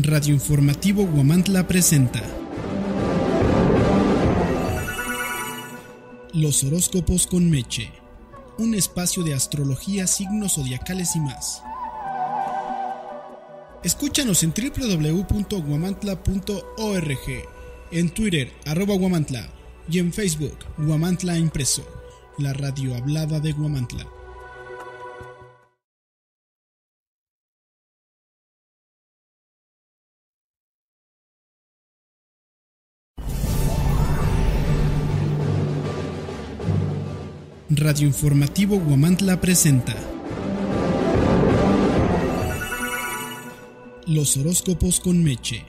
Radio Informativo Guamantla presenta Los horóscopos con Meche, un espacio de astrología, signos zodiacales y más. Escúchanos en www.guamantla.org, en Twitter, arroba Guamantla, y en Facebook, Guamantla Impreso, la radio hablada de Guamantla. Radio Informativo Guamantla presenta Los horóscopos con Meche,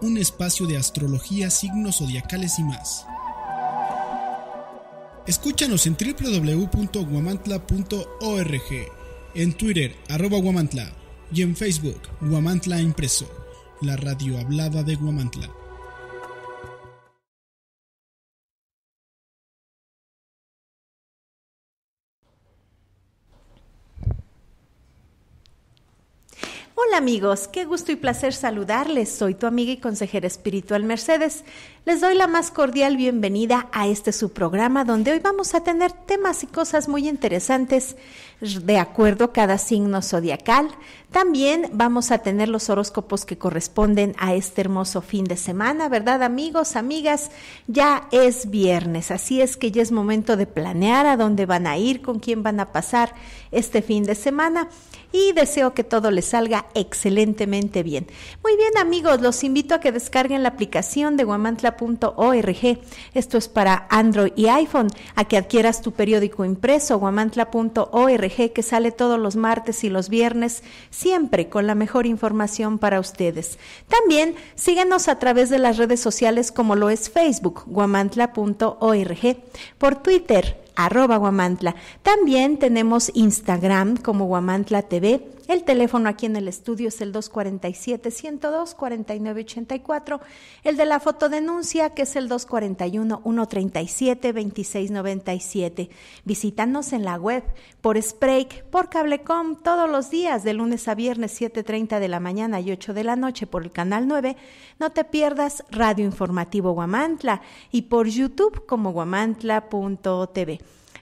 un espacio de astrología, signos zodiacales y más. Escúchanos en www.guamantla.org, en Twitter, arroba guamantla, y en Facebook, Guamantla Impreso, la radio hablada de Guamantla. Hola amigos, qué gusto y placer saludarles. Soy tu amiga y consejera espiritual Mercedes. Les doy la más cordial bienvenida a este su programa donde hoy vamos a tener temas y cosas muy interesantes de acuerdo cada signo zodiacal. También vamos a tener los horóscopos que corresponden a este hermoso fin de semana, ¿verdad amigos, amigas? Ya es viernes, así es que ya es momento de planear a dónde van a ir, con quién van a pasar este fin de semana y deseo que todo les salga excelentemente bien. Muy bien amigos, los invito a que descarguen la aplicación de guamantla.org. Esto es para Android y iPhone, a que adquieras tu periódico impreso guamantla.org que sale todos los martes y los viernes, siempre con la mejor información para ustedes. También síguenos a través de las redes sociales como lo es Facebook, guamantla.org, por Twitter, arroba guamantla. También tenemos Instagram como guamantla TV el teléfono aquí en el estudio es el 247-102-4984. El de la fotodenuncia, que es el 241-137-2697. Visítanos en la web, por Spreak, por Cablecom, todos los días, de lunes a viernes, 7.30 de la mañana y 8 de la noche, por el canal 9. No te pierdas Radio Informativo Guamantla y por YouTube como guamantla.tv.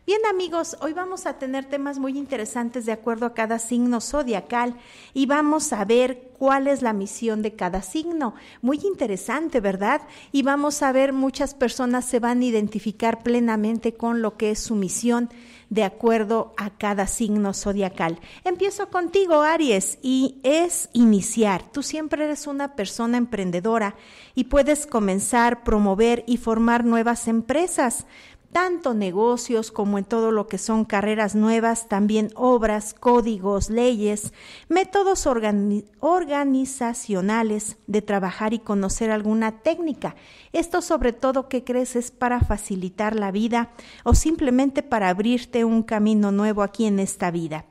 Bien amigos, hoy vamos a tener temas muy interesantes de acuerdo a cada signo zodiacal y vamos a ver cuál es la misión de cada signo. Muy interesante, ¿verdad? Y vamos a ver muchas personas se van a identificar plenamente con lo que es su misión de acuerdo a cada signo zodiacal. Empiezo contigo, Aries, y es iniciar. Tú siempre eres una persona emprendedora y puedes comenzar, promover y formar nuevas empresas tanto negocios como en todo lo que son carreras nuevas, también obras, códigos, leyes, métodos organizacionales de trabajar y conocer alguna técnica. Esto sobre todo que crees es para facilitar la vida o simplemente para abrirte un camino nuevo aquí en esta vida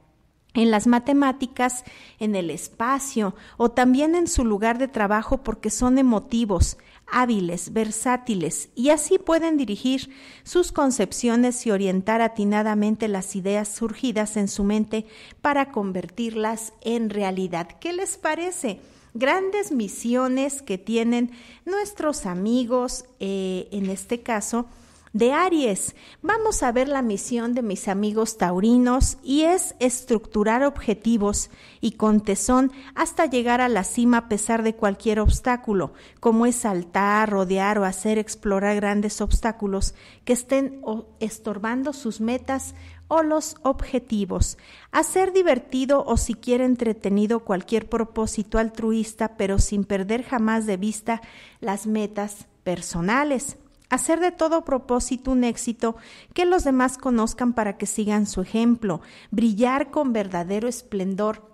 en las matemáticas, en el espacio o también en su lugar de trabajo porque son emotivos, hábiles, versátiles, y así pueden dirigir sus concepciones y orientar atinadamente las ideas surgidas en su mente para convertirlas en realidad. ¿Qué les parece? Grandes misiones que tienen nuestros amigos, eh, en este caso, de Aries. Vamos a ver la misión de mis amigos taurinos y es estructurar objetivos y con tesón hasta llegar a la cima a pesar de cualquier obstáculo, como es saltar, rodear o hacer explorar grandes obstáculos que estén estorbando sus metas o los objetivos. Hacer divertido o siquiera entretenido cualquier propósito altruista, pero sin perder jamás de vista las metas personales. Hacer de todo propósito un éxito, que los demás conozcan para que sigan su ejemplo, brillar con verdadero esplendor.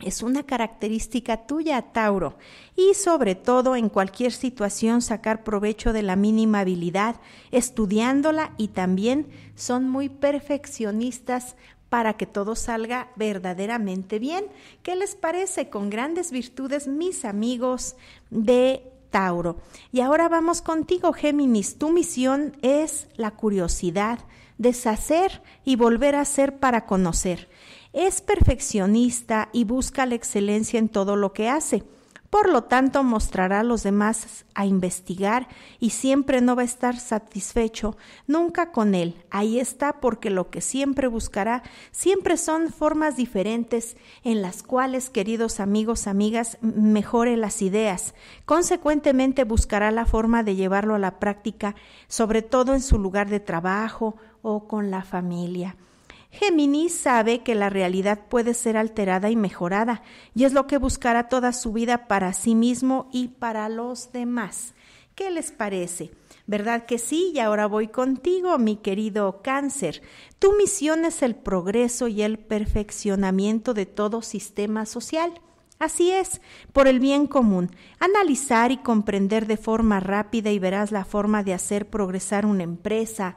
Es una característica tuya, Tauro, y sobre todo en cualquier situación sacar provecho de la mínima habilidad, estudiándola y también son muy perfeccionistas para que todo salga verdaderamente bien. ¿Qué les parece con grandes virtudes, mis amigos de Tauro. Y ahora vamos contigo, Géminis. Tu misión es la curiosidad, deshacer y volver a hacer para conocer. Es perfeccionista y busca la excelencia en todo lo que hace. Por lo tanto, mostrará a los demás a investigar y siempre no va a estar satisfecho, nunca con él. Ahí está porque lo que siempre buscará siempre son formas diferentes en las cuales, queridos amigos, amigas, mejore las ideas. Consecuentemente, buscará la forma de llevarlo a la práctica, sobre todo en su lugar de trabajo o con la familia. Géminis sabe que la realidad puede ser alterada y mejorada, y es lo que buscará toda su vida para sí mismo y para los demás. ¿Qué les parece? ¿Verdad que sí? Y ahora voy contigo, mi querido cáncer. Tu misión es el progreso y el perfeccionamiento de todo sistema social. Así es, por el bien común. Analizar y comprender de forma rápida y verás la forma de hacer progresar una empresa,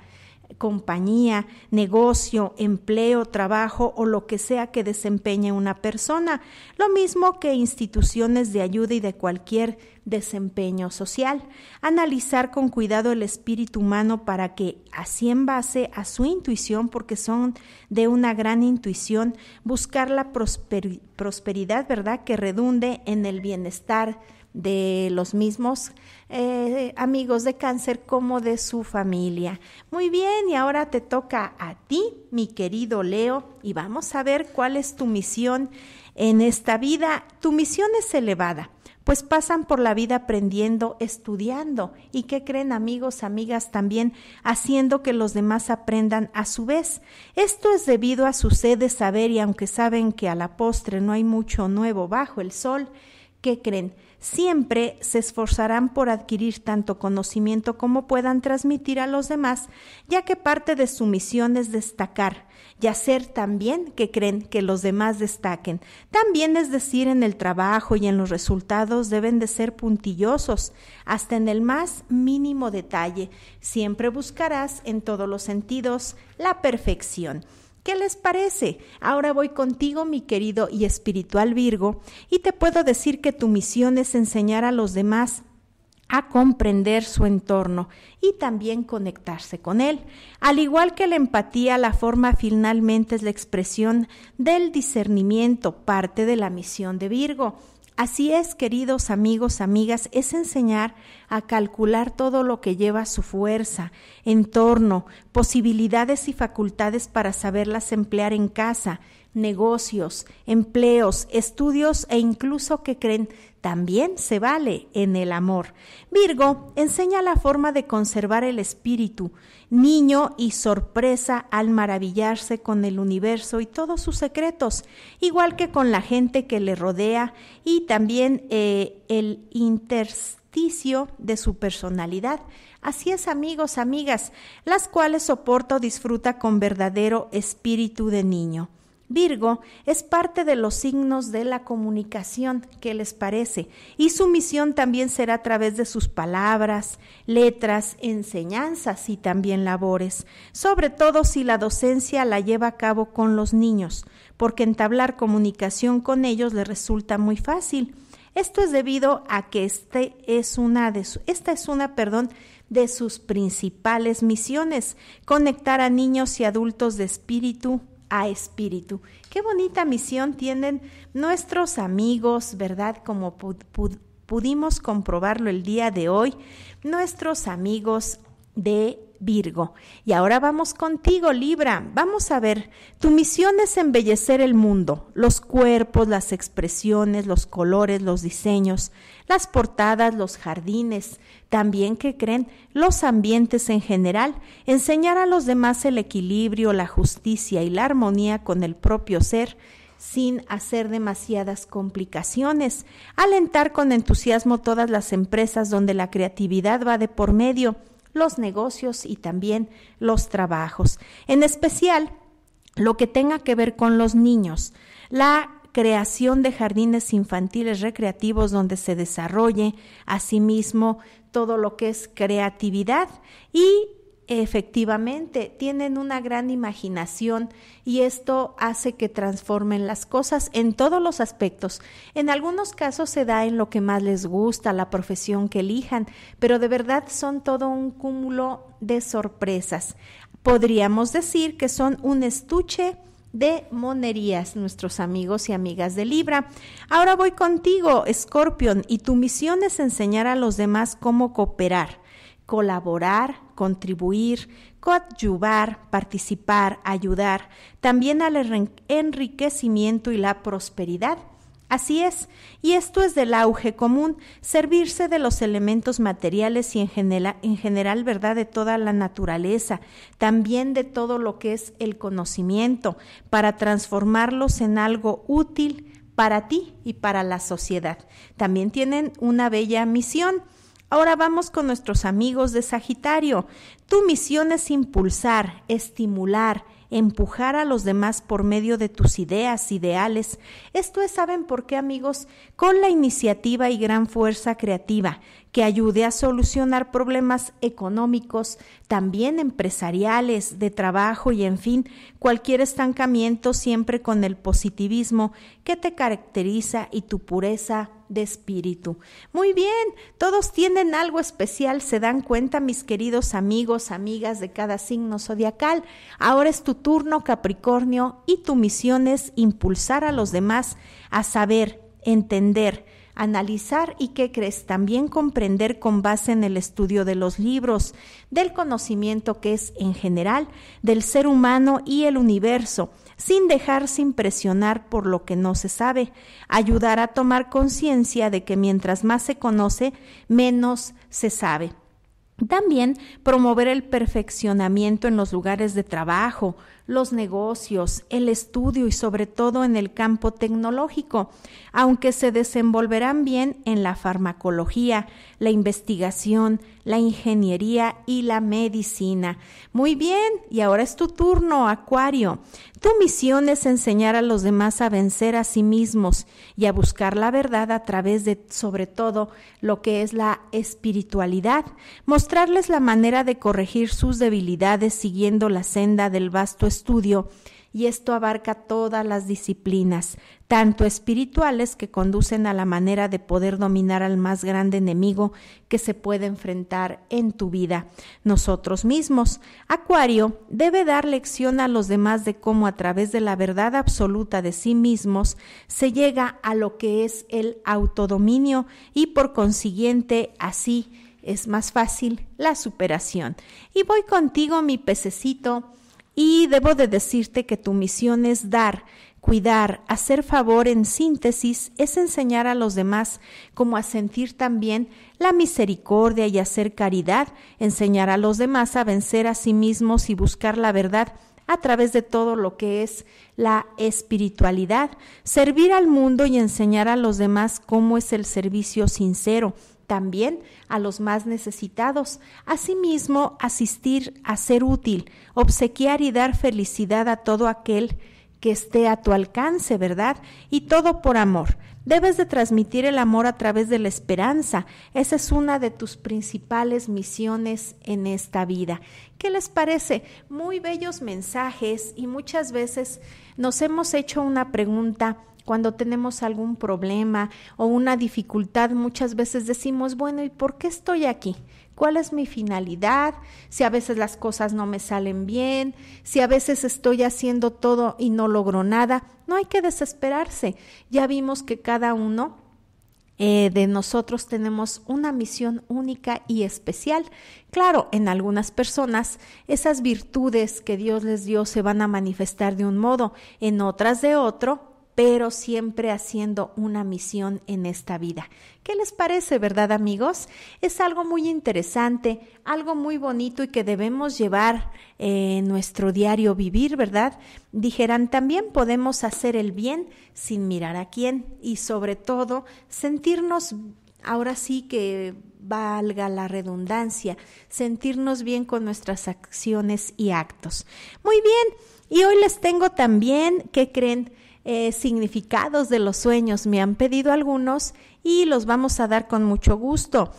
compañía, negocio, empleo, trabajo o lo que sea que desempeñe una persona, lo mismo que instituciones de ayuda y de cualquier desempeño social. Analizar con cuidado el espíritu humano para que, así en base a su intuición, porque son de una gran intuición, buscar la prosperidad, ¿verdad?, que redunde en el bienestar de los mismos eh, amigos de cáncer como de su familia. Muy bien, y ahora te toca a ti, mi querido Leo, y vamos a ver cuál es tu misión en esta vida. Tu misión es elevada pues pasan por la vida aprendiendo, estudiando y qué creen amigos, amigas también, haciendo que los demás aprendan a su vez. Esto es debido a su sed de saber y aunque saben que a la postre no hay mucho nuevo bajo el sol, ¿qué creen? siempre se esforzarán por adquirir tanto conocimiento como puedan transmitir a los demás, ya que parte de su misión es destacar y hacer también que creen que los demás destaquen. También es decir, en el trabajo y en los resultados deben de ser puntillosos, hasta en el más mínimo detalle. Siempre buscarás en todos los sentidos la perfección. ¿Qué les parece? Ahora voy contigo, mi querido y espiritual Virgo, y te puedo decir que tu misión es enseñar a los demás a comprender su entorno y también conectarse con él. Al igual que la empatía, la forma finalmente es la expresión del discernimiento, parte de la misión de Virgo. Así es, queridos amigos, amigas, es enseñar a calcular todo lo que lleva su fuerza, entorno, posibilidades y facultades para saberlas emplear en casa, negocios, empleos, estudios e incluso que creen también se vale en el amor. Virgo enseña la forma de conservar el espíritu, niño y sorpresa al maravillarse con el universo y todos sus secretos, igual que con la gente que le rodea y también eh, el intersticio de su personalidad. Así es, amigos, amigas, las cuales soporta o disfruta con verdadero espíritu de niño. Virgo es parte de los signos de la comunicación, ¿qué les parece? Y su misión también será a través de sus palabras, letras, enseñanzas y también labores, sobre todo si la docencia la lleva a cabo con los niños, porque entablar comunicación con ellos le resulta muy fácil. Esto es debido a que este es una de esta es una, perdón, de sus principales misiones, conectar a niños y adultos de espíritu, a espíritu. Qué bonita misión tienen nuestros amigos, ¿verdad? Como pudimos comprobarlo el día de hoy, nuestros amigos de Virgo. Y ahora vamos contigo, Libra. Vamos a ver, tu misión es embellecer el mundo, los cuerpos, las expresiones, los colores, los diseños, las portadas, los jardines, también ¿qué creen los ambientes en general, enseñar a los demás el equilibrio, la justicia y la armonía con el propio ser sin hacer demasiadas complicaciones, alentar con entusiasmo todas las empresas donde la creatividad va de por medio, los negocios y también los trabajos. En especial, lo que tenga que ver con los niños. La creación de jardines infantiles recreativos donde se desarrolle asimismo todo lo que es creatividad y Efectivamente, tienen una gran imaginación y esto hace que transformen las cosas en todos los aspectos. En algunos casos se da en lo que más les gusta, la profesión que elijan, pero de verdad son todo un cúmulo de sorpresas. Podríamos decir que son un estuche de monerías, nuestros amigos y amigas de Libra. Ahora voy contigo, Scorpion, y tu misión es enseñar a los demás cómo cooperar colaborar, contribuir, coadyuvar, participar, ayudar, también al enriquecimiento y la prosperidad. Así es, y esto es del auge común, servirse de los elementos materiales y en, en general, ¿verdad?, de toda la naturaleza, también de todo lo que es el conocimiento, para transformarlos en algo útil para ti y para la sociedad. También tienen una bella misión Ahora vamos con nuestros amigos de Sagitario. Tu misión es impulsar, estimular, empujar a los demás por medio de tus ideas, ideales. Esto es, ¿saben por qué, amigos? Con la iniciativa y gran fuerza creativa que ayude a solucionar problemas económicos, también empresariales, de trabajo y, en fin, cualquier estancamiento siempre con el positivismo que te caracteriza y tu pureza de espíritu. Muy bien, todos tienen algo especial, se dan cuenta mis queridos amigos, amigas de cada signo zodiacal. Ahora es tu turno, Capricornio, y tu misión es impulsar a los demás a saber, entender, analizar y, ¿qué crees? También comprender con base en el estudio de los libros, del conocimiento que es en general del ser humano y el universo sin dejarse impresionar por lo que no se sabe, ayudar a tomar conciencia de que mientras más se conoce, menos se sabe. También promover el perfeccionamiento en los lugares de trabajo, los negocios, el estudio y sobre todo en el campo tecnológico, aunque se desenvolverán bien en la farmacología, la investigación, la ingeniería y la medicina. Muy bien, y ahora es tu turno, Acuario. Tu misión es enseñar a los demás a vencer a sí mismos y a buscar la verdad a través de, sobre todo, lo que es la espiritualidad. Mostrarles la manera de corregir sus debilidades siguiendo la senda del vasto estudio y esto abarca todas las disciplinas, tanto espirituales que conducen a la manera de poder dominar al más grande enemigo que se puede enfrentar en tu vida, nosotros mismos. Acuario debe dar lección a los demás de cómo a través de la verdad absoluta de sí mismos se llega a lo que es el autodominio y por consiguiente así es más fácil la superación. Y voy contigo, mi pececito y debo de decirte que tu misión es dar, cuidar, hacer favor en síntesis es enseñar a los demás cómo a sentir también la misericordia y hacer caridad, enseñar a los demás a vencer a sí mismos y buscar la verdad a través de todo lo que es la espiritualidad, servir al mundo y enseñar a los demás cómo es el servicio sincero, también a los más necesitados. Asimismo, asistir a ser útil, obsequiar y dar felicidad a todo aquel que esté a tu alcance, ¿verdad? Y todo por amor. Debes de transmitir el amor a través de la esperanza. Esa es una de tus principales misiones en esta vida. ¿Qué les parece? Muy bellos mensajes y muchas veces nos hemos hecho una pregunta cuando tenemos algún problema o una dificultad, muchas veces decimos, bueno, ¿y por qué estoy aquí? ¿Cuál es mi finalidad? Si a veces las cosas no me salen bien, si a veces estoy haciendo todo y no logro nada, no hay que desesperarse. Ya vimos que cada uno eh, de nosotros tenemos una misión única y especial. Claro, en algunas personas esas virtudes que Dios les dio se van a manifestar de un modo, en otras de otro, pero siempre haciendo una misión en esta vida. ¿Qué les parece, verdad amigos? Es algo muy interesante, algo muy bonito y que debemos llevar en nuestro diario vivir, ¿verdad? Dijeran, también podemos hacer el bien sin mirar a quién y sobre todo sentirnos ahora sí que valga la redundancia, sentirnos bien con nuestras acciones y actos. Muy bien, y hoy les tengo también, ¿qué creen? Eh, significados de los sueños. Me han pedido algunos y los vamos a dar con mucho gusto.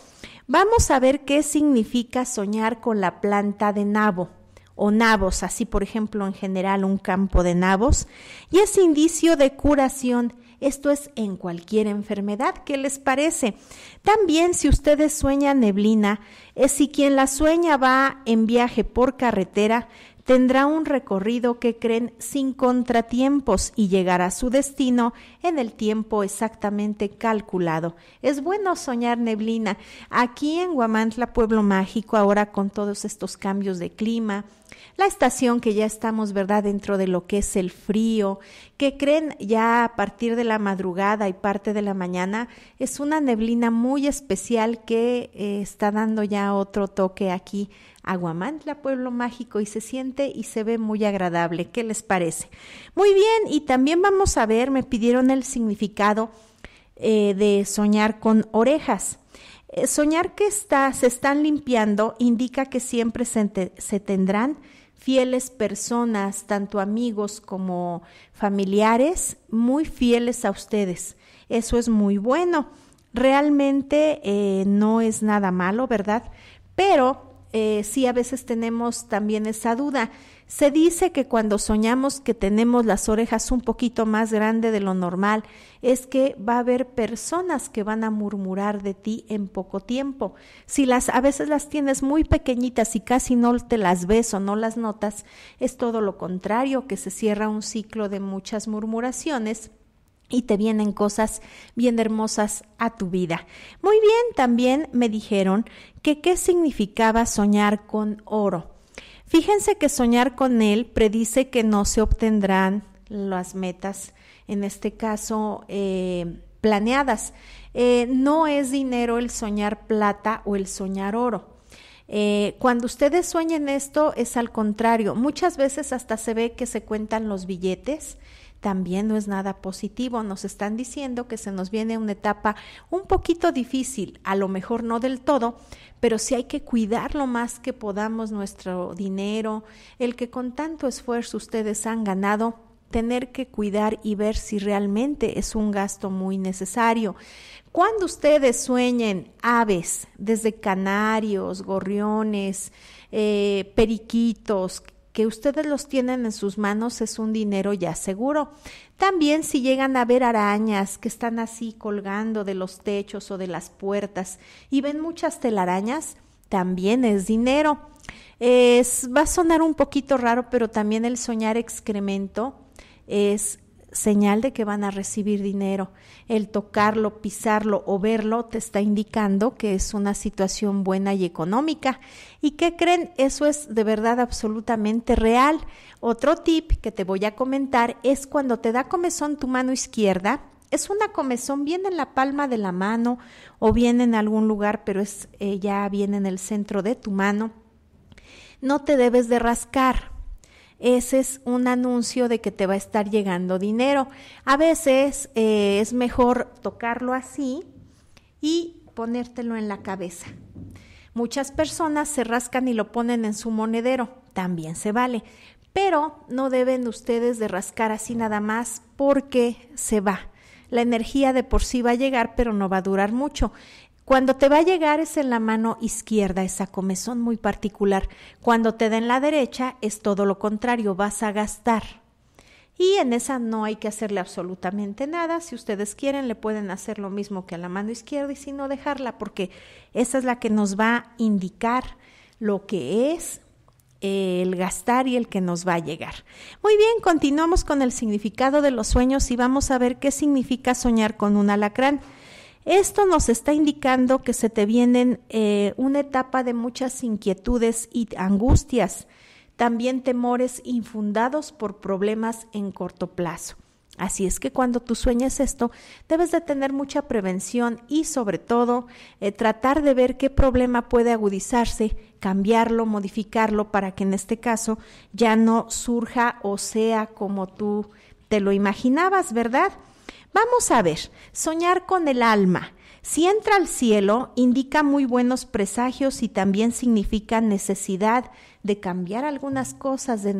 Vamos a ver qué significa soñar con la planta de nabo o nabos, así por ejemplo en general un campo de nabos, y es indicio de curación. Esto es en cualquier enfermedad, ¿qué les parece? También si ustedes sueñan neblina, es eh, si quien la sueña va en viaje por carretera, tendrá un recorrido que creen sin contratiempos y llegará a su destino en el tiempo exactamente calculado. Es bueno soñar neblina. Aquí en Guamantla, pueblo mágico, ahora con todos estos cambios de clima, la estación que ya estamos, ¿verdad?, dentro de lo que es el frío, que creen ya a partir de la madrugada y parte de la mañana, es una neblina muy especial que eh, está dando ya otro toque aquí a Guamantla, pueblo mágico, y se siente y se ve muy agradable. ¿Qué les parece? Muy bien, y también vamos a ver, me pidieron el significado eh, de soñar con orejas. Eh, soñar que se están limpiando indica que siempre se tendrán fieles personas, tanto amigos como familiares, muy fieles a ustedes. Eso es muy bueno. Realmente eh, no es nada malo, ¿verdad? Pero eh, sí a veces tenemos también esa duda. Se dice que cuando soñamos que tenemos las orejas un poquito más grande de lo normal, es que va a haber personas que van a murmurar de ti en poco tiempo. Si las a veces las tienes muy pequeñitas y casi no te las ves o no las notas, es todo lo contrario, que se cierra un ciclo de muchas murmuraciones y te vienen cosas bien hermosas a tu vida. Muy bien, también me dijeron que qué significaba soñar con oro. Fíjense que soñar con él predice que no se obtendrán las metas, en este caso, eh, planeadas. Eh, no es dinero el soñar plata o el soñar oro. Eh, cuando ustedes sueñen esto es al contrario. Muchas veces hasta se ve que se cuentan los billetes también no es nada positivo. Nos están diciendo que se nos viene una etapa un poquito difícil, a lo mejor no del todo, pero sí hay que cuidar lo más que podamos nuestro dinero, el que con tanto esfuerzo ustedes han ganado tener que cuidar y ver si realmente es un gasto muy necesario. Cuando ustedes sueñen aves, desde canarios, gorriones, eh, periquitos, que ustedes los tienen en sus manos es un dinero ya seguro. También si llegan a ver arañas que están así colgando de los techos o de las puertas y ven muchas telarañas, también es dinero. Es, va a sonar un poquito raro, pero también el soñar excremento es señal de que van a recibir dinero. El tocarlo, pisarlo o verlo te está indicando que es una situación buena y económica. ¿Y qué creen? Eso es de verdad absolutamente real. Otro tip que te voy a comentar es cuando te da comezón tu mano izquierda, es una comezón bien en la palma de la mano o bien en algún lugar, pero es eh, ya bien en el centro de tu mano. No te debes de rascar ese es un anuncio de que te va a estar llegando dinero. A veces eh, es mejor tocarlo así y ponértelo en la cabeza. Muchas personas se rascan y lo ponen en su monedero, también se vale, pero no deben ustedes de rascar así nada más porque se va. La energía de por sí va a llegar, pero no va a durar mucho. Cuando te va a llegar es en la mano izquierda esa comezón muy particular. Cuando te da en la derecha es todo lo contrario, vas a gastar. Y en esa no hay que hacerle absolutamente nada. Si ustedes quieren, le pueden hacer lo mismo que a la mano izquierda y si no, dejarla, porque esa es la que nos va a indicar lo que es eh, el gastar y el que nos va a llegar. Muy bien, continuamos con el significado de los sueños y vamos a ver qué significa soñar con un alacrán. Esto nos está indicando que se te vienen eh, una etapa de muchas inquietudes y angustias, también temores infundados por problemas en corto plazo. Así es que cuando tú sueñas esto, debes de tener mucha prevención y sobre todo eh, tratar de ver qué problema puede agudizarse, cambiarlo, modificarlo para que en este caso ya no surja o sea como tú te lo imaginabas, ¿verdad? Vamos a ver, soñar con el alma. Si entra al cielo, indica muy buenos presagios y también significa necesidad de cambiar algunas cosas, de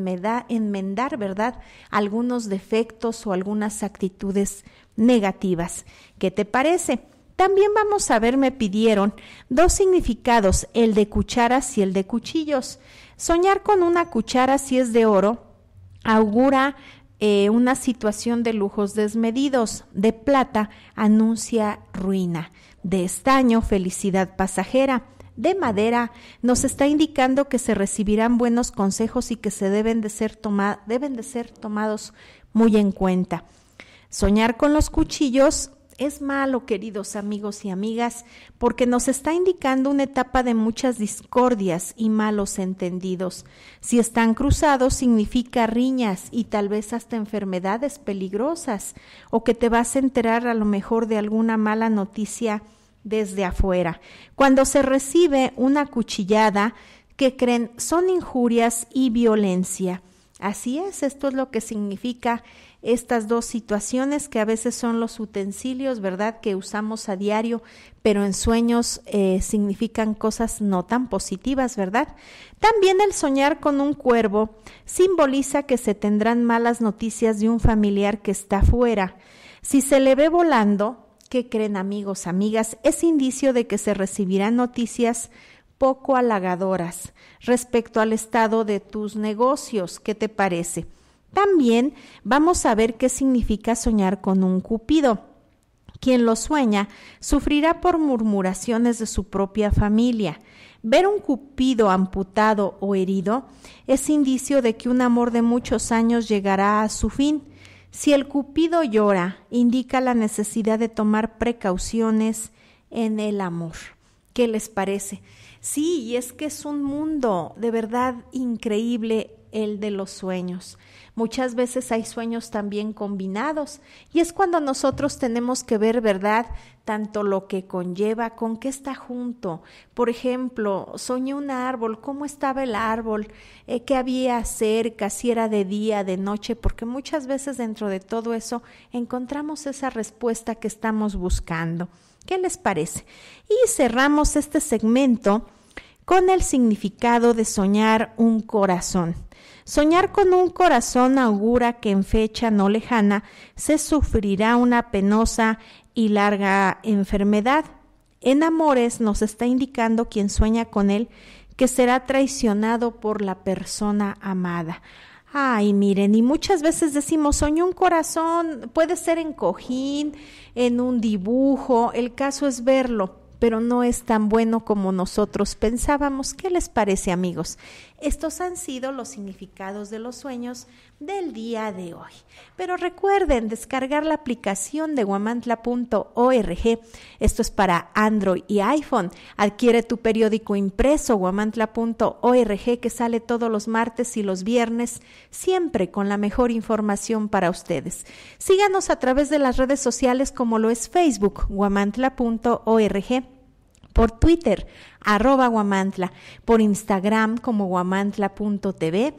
enmendar, ¿verdad? Algunos defectos o algunas actitudes negativas. ¿Qué te parece? También vamos a ver, me pidieron dos significados, el de cucharas y el de cuchillos. Soñar con una cuchara si es de oro augura eh, una situación de lujos desmedidos. De plata anuncia ruina. De estaño, felicidad pasajera. De madera nos está indicando que se recibirán buenos consejos y que se deben de ser, deben de ser tomados muy en cuenta. Soñar con los cuchillos es malo, queridos amigos y amigas, porque nos está indicando una etapa de muchas discordias y malos entendidos. Si están cruzados, significa riñas y tal vez hasta enfermedades peligrosas, o que te vas a enterar a lo mejor de alguna mala noticia desde afuera. Cuando se recibe una cuchillada, que creen son injurias y violencia. Así es, esto es lo que significa estas dos situaciones que a veces son los utensilios, ¿verdad?, que usamos a diario, pero en sueños eh, significan cosas no tan positivas, ¿verdad? También el soñar con un cuervo simboliza que se tendrán malas noticias de un familiar que está fuera. Si se le ve volando, ¿qué creen amigos, amigas? Es indicio de que se recibirán noticias poco halagadoras respecto al estado de tus negocios. ¿Qué te parece? También vamos a ver qué significa soñar con un cupido. Quien lo sueña sufrirá por murmuraciones de su propia familia. Ver un cupido amputado o herido es indicio de que un amor de muchos años llegará a su fin. Si el cupido llora, indica la necesidad de tomar precauciones en el amor. ¿Qué les parece? Sí, y es que es un mundo de verdad increíble el de los sueños. Muchas veces hay sueños también combinados y es cuando nosotros tenemos que ver, ¿verdad? Tanto lo que conlleva, con qué está junto. Por ejemplo, soñé un árbol, cómo estaba el árbol, eh, qué había cerca, si era de día, de noche, porque muchas veces dentro de todo eso encontramos esa respuesta que estamos buscando. ¿Qué les parece? Y cerramos este segmento con el significado de soñar un corazón. Soñar con un corazón augura que en fecha no lejana se sufrirá una penosa y larga enfermedad. En amores nos está indicando quien sueña con él que será traicionado por la persona amada. Ay, miren, y muchas veces decimos, soñó un corazón, puede ser en cojín, en un dibujo, el caso es verlo pero no es tan bueno como nosotros pensábamos. ¿Qué les parece amigos? Estos han sido los significados de los sueños del día de hoy. Pero recuerden descargar la aplicación de guamantla.org. Esto es para Android y iPhone. Adquiere tu periódico impreso guamantla.org que sale todos los martes y los viernes, siempre con la mejor información para ustedes. Síganos a través de las redes sociales como lo es Facebook guamantla.org por Twitter, arroba guamantla, por Instagram como guamantla.tv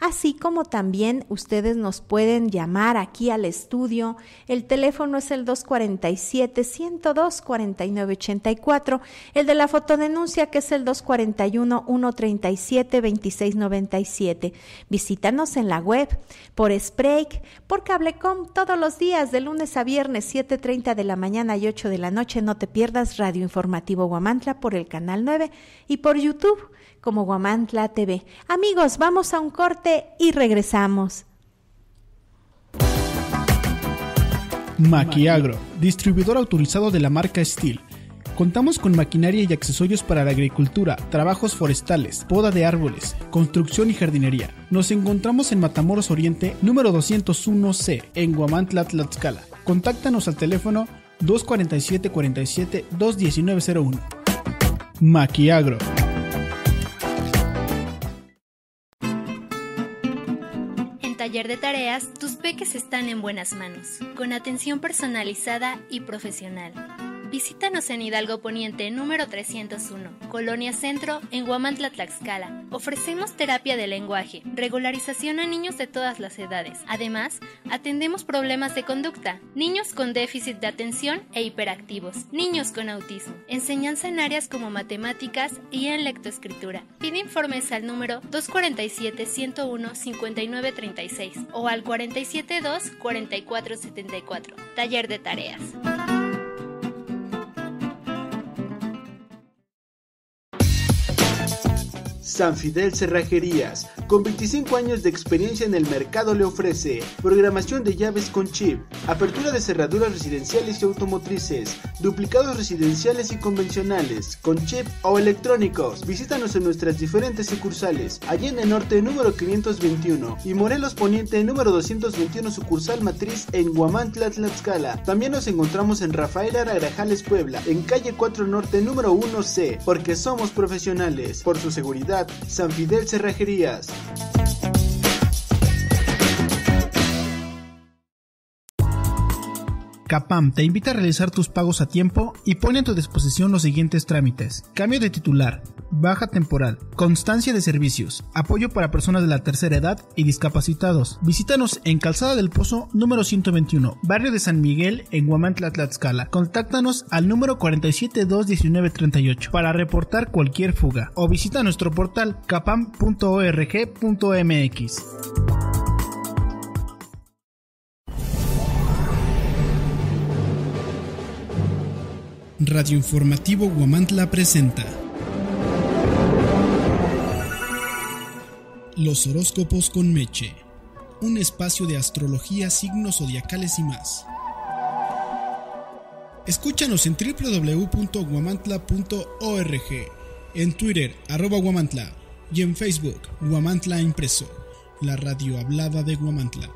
así como también ustedes nos pueden llamar aquí al estudio. El teléfono es el 247-102-4984, el de la fotodenuncia que es el 241-137-2697. Visítanos en la web, por Spreak, por Cablecom todos los días de lunes a viernes 7.30 de la mañana y 8 de la noche. No te pierdas Radio Informativo Guamantla por el Canal 9 y por YouTube como Guamantla TV. Amigos, vamos a un corte y regresamos. Maquiagro, distribuidor autorizado de la marca Steel. Contamos con maquinaria y accesorios para la agricultura, trabajos forestales, poda de árboles, construcción y jardinería. Nos encontramos en Matamoros Oriente, número 201C, en Guamantla, Tlaxcala. Contáctanos al teléfono 247 47 21901. Maquiagro. taller de tareas, tus peques están en buenas manos, con atención personalizada y profesional. Visítanos en Hidalgo Poniente número 301, Colonia Centro, en Huamantla, Tlaxcala. Ofrecemos terapia de lenguaje, regularización a niños de todas las edades. Además, atendemos problemas de conducta, niños con déficit de atención e hiperactivos, niños con autismo, enseñanza en áreas como matemáticas y en lectoescritura. Pide informes al número 247-101-5936 o al 472-4474. Taller de tareas. San Fidel Cerrajerías, con 25 años de experiencia en el mercado le ofrece programación de llaves con chip, apertura de cerraduras residenciales y automotrices, duplicados residenciales y convencionales, con chip o electrónicos. Visítanos en nuestras diferentes sucursales, Allende Norte número 521 y Morelos Poniente número 221 sucursal matriz en Guamantla, Tlaxcala. También nos encontramos en Rafael Arajales Puebla, en calle 4 Norte número 1C, porque somos profesionales. Por su seguridad, San Fidel Cerrajerías. CAPAM te invita a realizar tus pagos a tiempo y pone a tu disposición los siguientes trámites. Cambio de titular, baja temporal, constancia de servicios, apoyo para personas de la tercera edad y discapacitados. Visítanos en Calzada del Pozo número 121, barrio de San Miguel en Huamantla, Tlaxcala. Contáctanos al número 4721938 para reportar cualquier fuga o visita nuestro portal capam.org.mx. Radio Informativo Guamantla presenta Los horóscopos con Meche, un espacio de astrología, signos zodiacales y más. Escúchanos en www.guamantla.org, en Twitter, arroba Guamantla, y en Facebook, Guamantla Impreso, la radio hablada de Guamantla.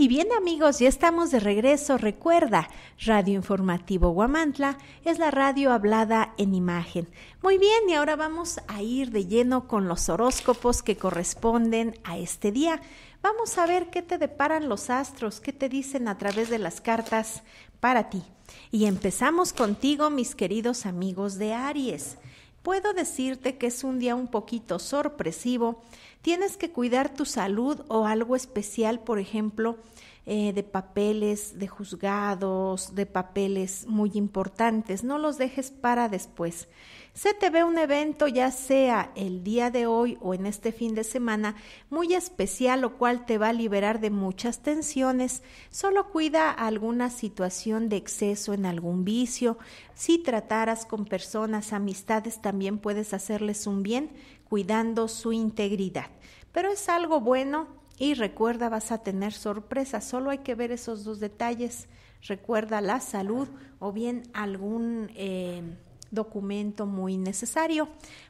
Y bien amigos, ya estamos de regreso. Recuerda, Radio Informativo Guamantla es la radio hablada en imagen. Muy bien, y ahora vamos a ir de lleno con los horóscopos que corresponden a este día. Vamos a ver qué te deparan los astros, qué te dicen a través de las cartas para ti. Y empezamos contigo, mis queridos amigos de Aries. Puedo decirte que es un día un poquito sorpresivo Tienes que cuidar tu salud o algo especial, por ejemplo, eh, de papeles de juzgados, de papeles muy importantes. No los dejes para después. Se te ve un evento, ya sea el día de hoy o en este fin de semana, muy especial, lo cual te va a liberar de muchas tensiones. Solo cuida alguna situación de exceso en algún vicio. Si trataras con personas, amistades, también puedes hacerles un bien cuidando su integridad. Pero es algo bueno y recuerda, vas a tener sorpresas, solo hay que ver esos dos detalles. Recuerda la salud o bien algún eh, documento muy necesario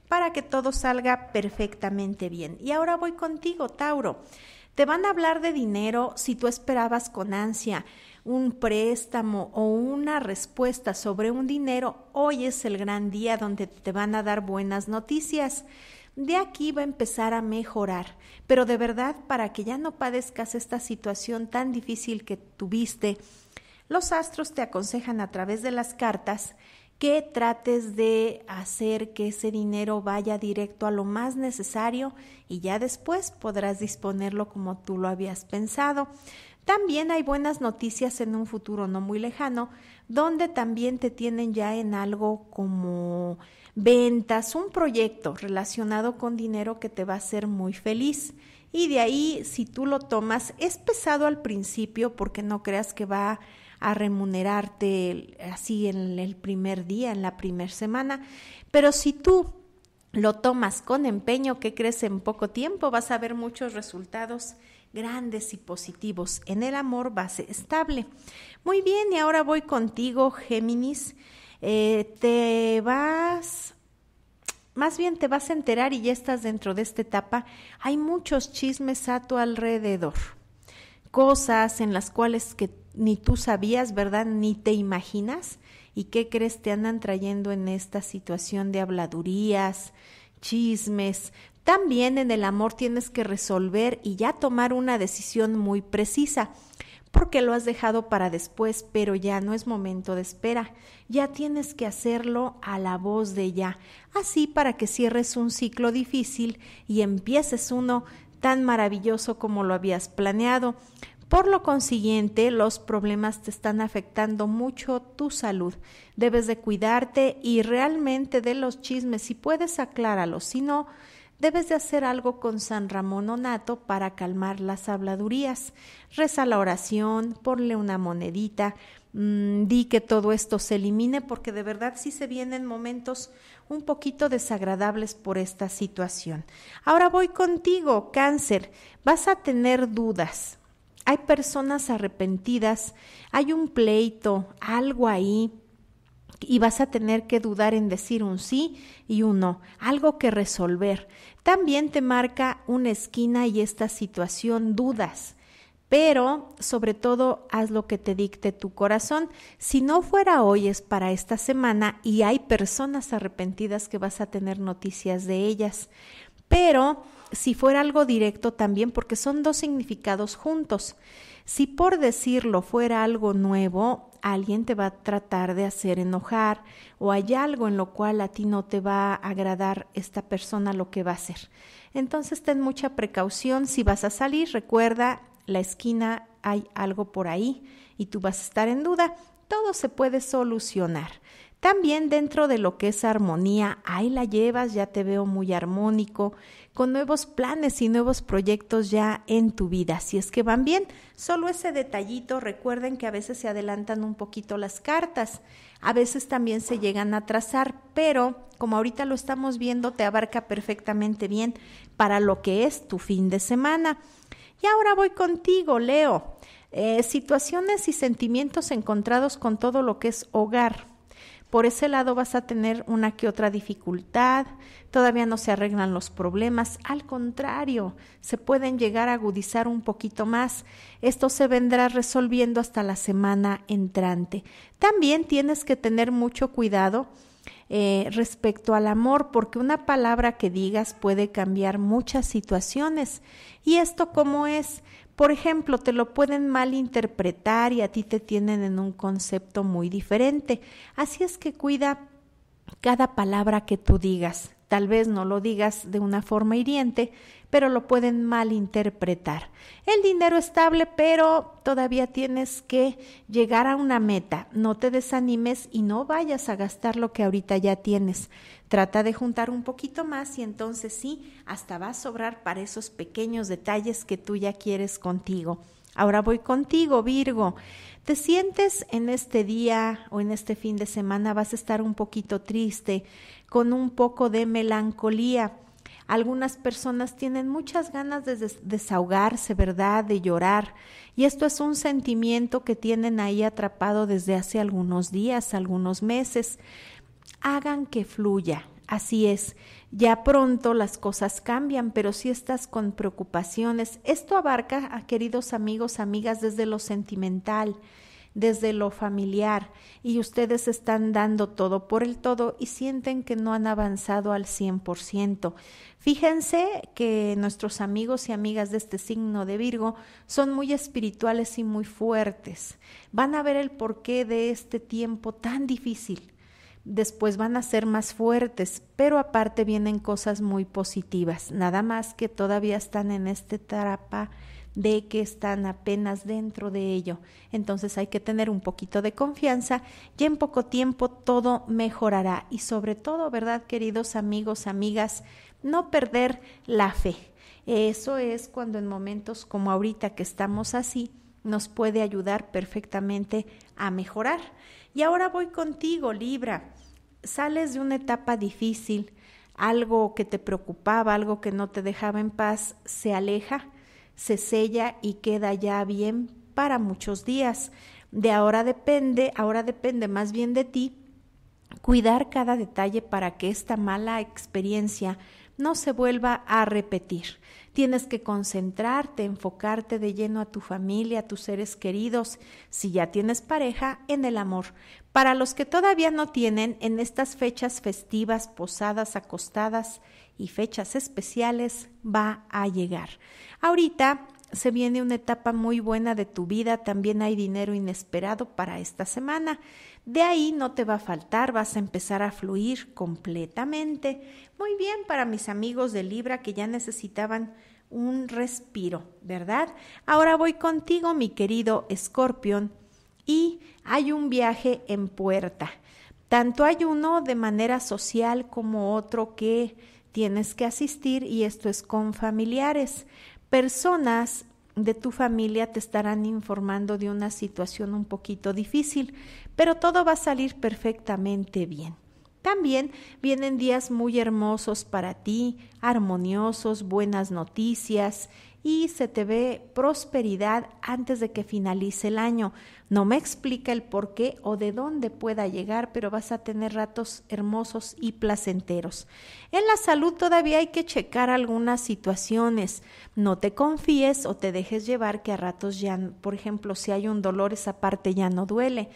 para que todo salga perfectamente bien. Y ahora voy contigo, Tauro. Te van a hablar de dinero si tú esperabas con ansia un préstamo o una respuesta sobre un dinero, hoy es el gran día donde te van a dar buenas noticias. De aquí va a empezar a mejorar, pero de verdad para que ya no padezcas esta situación tan difícil que tuviste, los astros te aconsejan a través de las cartas que trates de hacer que ese dinero vaya directo a lo más necesario y ya después podrás disponerlo como tú lo habías pensado. También hay buenas noticias en un futuro no muy lejano, donde también te tienen ya en algo como ventas, un proyecto relacionado con dinero que te va a hacer muy feliz. Y de ahí, si tú lo tomas, es pesado al principio porque no creas que va a remunerarte así en el primer día, en la primera semana. Pero si tú lo tomas con empeño, que crece en poco tiempo, vas a ver muchos resultados grandes y positivos. En el amor base estable. Muy bien, y ahora voy contigo, Géminis. Eh, te vas más bien te vas a enterar y ya estás dentro de esta etapa, hay muchos chismes a tu alrededor, cosas en las cuales que ni tú sabías, ¿verdad? Ni te imaginas. ¿Y qué crees te andan trayendo en esta situación de habladurías, chismes? También en el amor tienes que resolver y ya tomar una decisión muy precisa porque lo has dejado para después, pero ya no es momento de espera. Ya tienes que hacerlo a la voz de ya, así para que cierres un ciclo difícil y empieces uno tan maravilloso como lo habías planeado. Por lo consiguiente, los problemas te están afectando mucho tu salud. Debes de cuidarte y realmente de los chismes, si puedes acláralos, si no, Debes de hacer algo con San Ramón Onato para calmar las habladurías. Reza la oración, ponle una monedita, mm, di que todo esto se elimine porque de verdad sí se vienen momentos un poquito desagradables por esta situación. Ahora voy contigo, cáncer. Vas a tener dudas. Hay personas arrepentidas, hay un pleito, algo ahí y vas a tener que dudar en decir un sí y un no, algo que resolver. También te marca una esquina y esta situación dudas. Pero sobre todo haz lo que te dicte tu corazón. Si no fuera hoy es para esta semana y hay personas arrepentidas que vas a tener noticias de ellas. Pero si fuera algo directo también, porque son dos significados juntos. Si por decirlo fuera algo nuevo, alguien te va a tratar de hacer enojar o hay algo en lo cual a ti no te va a agradar esta persona lo que va a hacer. Entonces ten mucha precaución si vas a salir, recuerda la esquina hay algo por ahí y tú vas a estar en duda, todo se puede solucionar. También dentro de lo que es armonía, ahí la llevas, ya te veo muy armónico, con nuevos planes y nuevos proyectos ya en tu vida, si es que van bien. Solo ese detallito, recuerden que a veces se adelantan un poquito las cartas, a veces también se llegan a trazar, pero como ahorita lo estamos viendo, te abarca perfectamente bien para lo que es tu fin de semana. Y ahora voy contigo, Leo. Eh, situaciones y sentimientos encontrados con todo lo que es hogar. Por ese lado vas a tener una que otra dificultad, todavía no se arreglan los problemas, al contrario, se pueden llegar a agudizar un poquito más. Esto se vendrá resolviendo hasta la semana entrante. También tienes que tener mucho cuidado eh, respecto al amor, porque una palabra que digas puede cambiar muchas situaciones. ¿Y esto cómo es? Por ejemplo, te lo pueden malinterpretar y a ti te tienen en un concepto muy diferente. Así es que cuida cada palabra que tú digas. Tal vez no lo digas de una forma hiriente, pero lo pueden malinterpretar. El dinero estable, pero todavía tienes que llegar a una meta. No te desanimes y no vayas a gastar lo que ahorita ya tienes. Trata de juntar un poquito más y entonces sí, hasta va a sobrar para esos pequeños detalles que tú ya quieres contigo. Ahora voy contigo, Virgo. ¿Te sientes en este día o en este fin de semana vas a estar un poquito triste, con un poco de melancolía? Algunas personas tienen muchas ganas de desahogarse, ¿verdad? De llorar. Y esto es un sentimiento que tienen ahí atrapado desde hace algunos días, algunos meses. Hagan que fluya. Así es, ya pronto las cosas cambian, pero si estás con preocupaciones, esto abarca, a ah, queridos amigos, amigas, desde lo sentimental, desde lo familiar y ustedes están dando todo por el todo y sienten que no han avanzado al 100%. Fíjense que nuestros amigos y amigas de este signo de Virgo son muy espirituales y muy fuertes. Van a ver el porqué de este tiempo tan difícil después van a ser más fuertes, pero aparte vienen cosas muy positivas, nada más que todavía están en este trapa de que están apenas dentro de ello. Entonces hay que tener un poquito de confianza y en poco tiempo todo mejorará. Y sobre todo, ¿verdad, queridos amigos, amigas? No perder la fe. Eso es cuando en momentos como ahorita que estamos así, nos puede ayudar perfectamente a mejorar. Y ahora voy contigo, Libra. Sales de una etapa difícil, algo que te preocupaba, algo que no te dejaba en paz, se aleja se sella y queda ya bien para muchos días. De ahora depende, ahora depende más bien de ti cuidar cada detalle para que esta mala experiencia no se vuelva a repetir. Tienes que concentrarte, enfocarte de lleno a tu familia, a tus seres queridos, si ya tienes pareja, en el amor. Para los que todavía no tienen, en estas fechas festivas, posadas, acostadas, y fechas especiales va a llegar. Ahorita se viene una etapa muy buena de tu vida, también hay dinero inesperado para esta semana. De ahí no te va a faltar, vas a empezar a fluir completamente. Muy bien para mis amigos de Libra que ya necesitaban un respiro, ¿verdad? Ahora voy contigo, mi querido Escorpión, y hay un viaje en puerta. Tanto hay uno de manera social como otro que tienes que asistir y esto es con familiares. Personas de tu familia te estarán informando de una situación un poquito difícil, pero todo va a salir perfectamente bien. También vienen días muy hermosos para ti, armoniosos, buenas noticias, y se te ve prosperidad antes de que finalice el año. No me explica el por qué o de dónde pueda llegar, pero vas a tener ratos hermosos y placenteros. En la salud todavía hay que checar algunas situaciones. No te confíes o te dejes llevar que a ratos ya, por ejemplo, si hay un dolor, esa parte ya no duele.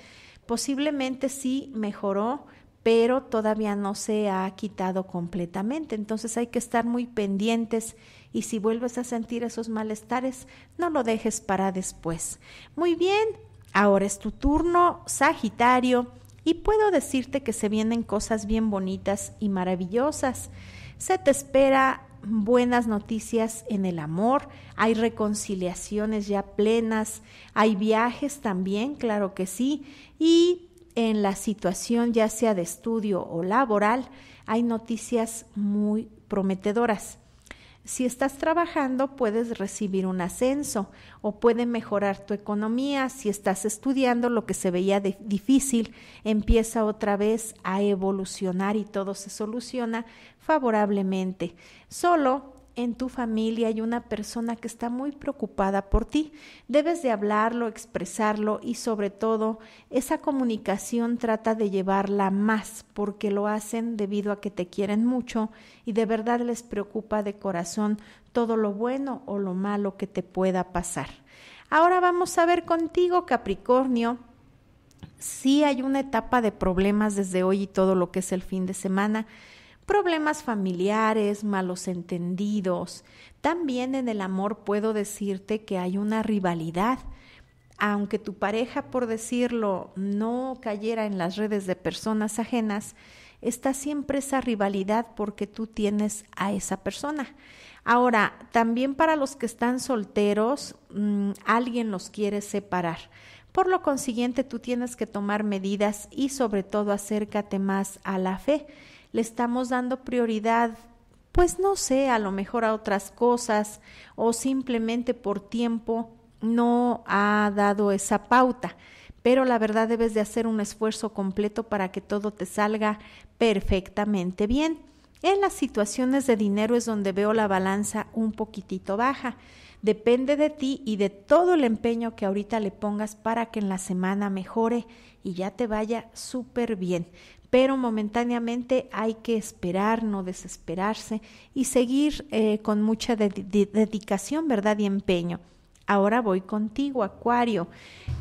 Posiblemente sí mejoró, pero todavía no se ha quitado completamente. Entonces hay que estar muy pendientes y si vuelves a sentir esos malestares, no lo dejes para después. Muy bien, ahora es tu turno, Sagitario, y puedo decirte que se vienen cosas bien bonitas y maravillosas. Se te espera buenas noticias en el amor, hay reconciliaciones ya plenas, hay viajes también, claro que sí, y en la situación ya sea de estudio o laboral, hay noticias muy prometedoras. Si estás trabajando, puedes recibir un ascenso o puede mejorar tu economía. Si estás estudiando lo que se veía difícil, empieza otra vez a evolucionar y todo se soluciona favorablemente. Solo en tu familia hay una persona que está muy preocupada por ti. Debes de hablarlo, expresarlo y sobre todo esa comunicación trata de llevarla más porque lo hacen debido a que te quieren mucho y de verdad les preocupa de corazón todo lo bueno o lo malo que te pueda pasar. Ahora vamos a ver contigo, Capricornio, si hay una etapa de problemas desde hoy y todo lo que es el fin de semana problemas familiares, malos entendidos. También en el amor puedo decirte que hay una rivalidad. Aunque tu pareja, por decirlo, no cayera en las redes de personas ajenas, está siempre esa rivalidad porque tú tienes a esa persona. Ahora, también para los que están solteros, mm, alguien los quiere separar. Por lo consiguiente, tú tienes que tomar medidas y sobre todo acércate más a la fe le estamos dando prioridad, pues no sé, a lo mejor a otras cosas o simplemente por tiempo no ha dado esa pauta. Pero la verdad debes de hacer un esfuerzo completo para que todo te salga perfectamente bien. En las situaciones de dinero es donde veo la balanza un poquitito baja. Depende de ti y de todo el empeño que ahorita le pongas para que en la semana mejore y ya te vaya súper bien pero momentáneamente hay que esperar, no desesperarse y seguir eh, con mucha dedicación, ¿verdad? Y empeño. Ahora voy contigo, Acuario.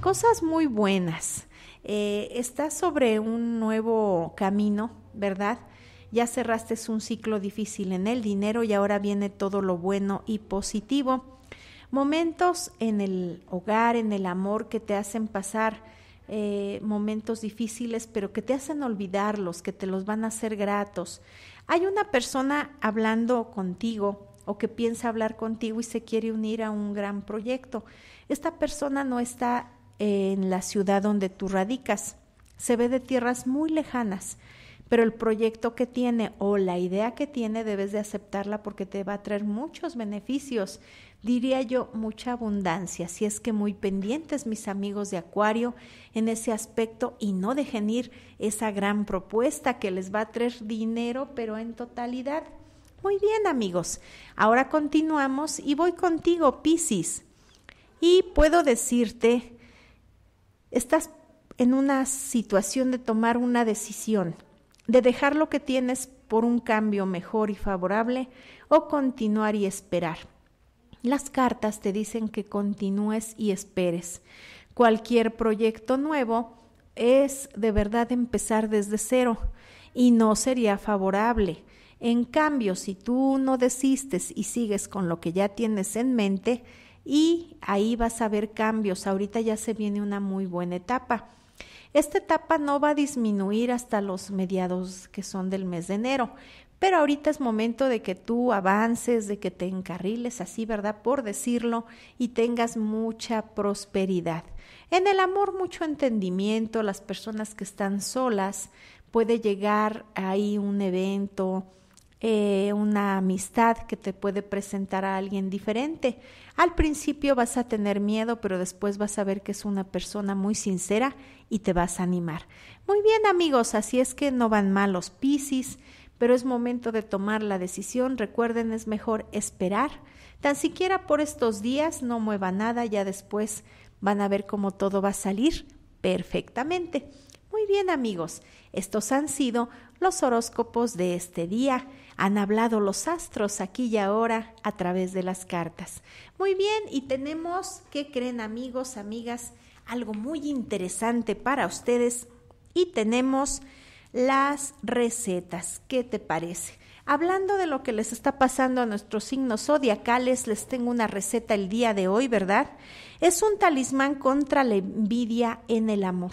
Cosas muy buenas. Eh, estás sobre un nuevo camino, ¿verdad? Ya cerraste un ciclo difícil en el dinero y ahora viene todo lo bueno y positivo. Momentos en el hogar, en el amor que te hacen pasar eh, momentos difíciles, pero que te hacen olvidarlos, que te los van a hacer gratos. Hay una persona hablando contigo o que piensa hablar contigo y se quiere unir a un gran proyecto. Esta persona no está eh, en la ciudad donde tú radicas, se ve de tierras muy lejanas, pero el proyecto que tiene o la idea que tiene debes de aceptarla porque te va a traer muchos beneficios diría yo, mucha abundancia. si es que muy pendientes mis amigos de Acuario en ese aspecto y no dejen ir esa gran propuesta que les va a traer dinero, pero en totalidad. Muy bien amigos, ahora continuamos y voy contigo, Piscis. Y puedo decirte, estás en una situación de tomar una decisión, de dejar lo que tienes por un cambio mejor y favorable o continuar y esperar las cartas te dicen que continúes y esperes. Cualquier proyecto nuevo es de verdad empezar desde cero y no sería favorable. En cambio, si tú no desistes y sigues con lo que ya tienes en mente, y ahí vas a ver cambios. Ahorita ya se viene una muy buena etapa. Esta etapa no va a disminuir hasta los mediados que son del mes de enero pero ahorita es momento de que tú avances, de que te encarriles así, ¿verdad? Por decirlo, y tengas mucha prosperidad. En el amor, mucho entendimiento, las personas que están solas, puede llegar ahí un evento, eh, una amistad que te puede presentar a alguien diferente. Al principio vas a tener miedo, pero después vas a ver que es una persona muy sincera y te vas a animar. Muy bien amigos, así es que no van mal los Piscis pero es momento de tomar la decisión. Recuerden, es mejor esperar. Tan siquiera por estos días no mueva nada, ya después van a ver cómo todo va a salir perfectamente. Muy bien amigos, estos han sido los horóscopos de este día. Han hablado los astros aquí y ahora a través de las cartas. Muy bien, y tenemos, ¿qué creen amigos, amigas? Algo muy interesante para ustedes. Y tenemos las recetas. ¿Qué te parece? Hablando de lo que les está pasando a nuestros signos zodiacales, les tengo una receta el día de hoy, ¿verdad? Es un talismán contra la envidia en el amor.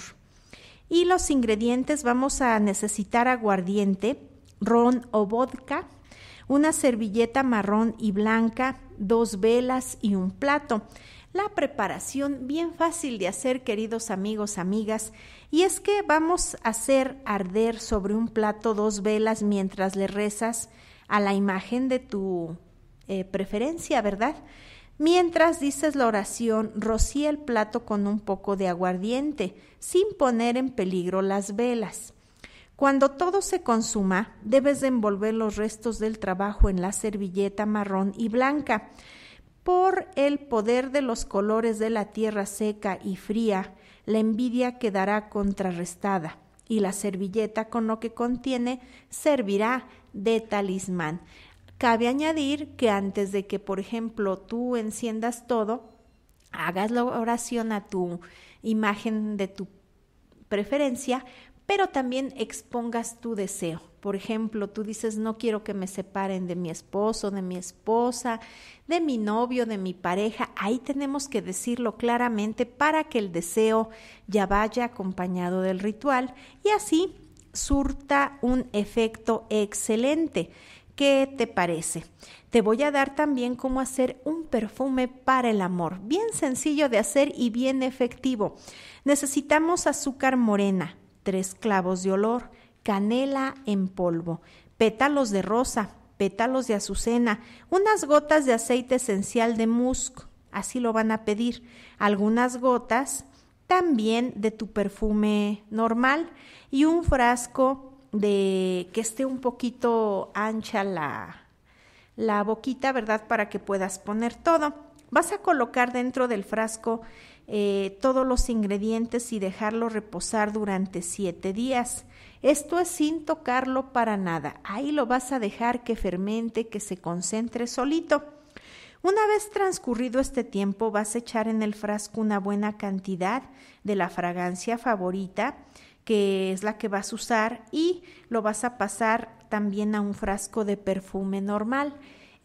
Y los ingredientes vamos a necesitar aguardiente, ron o vodka, una servilleta marrón y blanca, dos velas y un plato. La preparación bien fácil de hacer, queridos amigos, amigas. Y es que vamos a hacer arder sobre un plato dos velas mientras le rezas a la imagen de tu eh, preferencia, ¿verdad? Mientras dices la oración, rocía el plato con un poco de aguardiente, sin poner en peligro las velas. Cuando todo se consuma, debes envolver los restos del trabajo en la servilleta marrón y blanca por el poder de los colores de la tierra seca y fría, la envidia quedará contrarrestada y la servilleta con lo que contiene servirá de talismán. Cabe añadir que antes de que, por ejemplo, tú enciendas todo, hagas la oración a tu imagen de tu preferencia pero también expongas tu deseo. Por ejemplo, tú dices, no quiero que me separen de mi esposo, de mi esposa, de mi novio, de mi pareja. Ahí tenemos que decirlo claramente para que el deseo ya vaya acompañado del ritual y así surta un efecto excelente. ¿Qué te parece? Te voy a dar también cómo hacer un perfume para el amor. Bien sencillo de hacer y bien efectivo. Necesitamos azúcar morena, tres clavos de olor, canela en polvo, pétalos de rosa, pétalos de azucena, unas gotas de aceite esencial de musk, así lo van a pedir, algunas gotas también de tu perfume normal y un frasco de que esté un poquito ancha la, la boquita, ¿verdad? Para que puedas poner todo. Vas a colocar dentro del frasco eh, todos los ingredientes y dejarlo reposar durante siete días. Esto es sin tocarlo para nada. Ahí lo vas a dejar que fermente, que se concentre solito. Una vez transcurrido este tiempo, vas a echar en el frasco una buena cantidad de la fragancia favorita, que es la que vas a usar, y lo vas a pasar también a un frasco de perfume normal.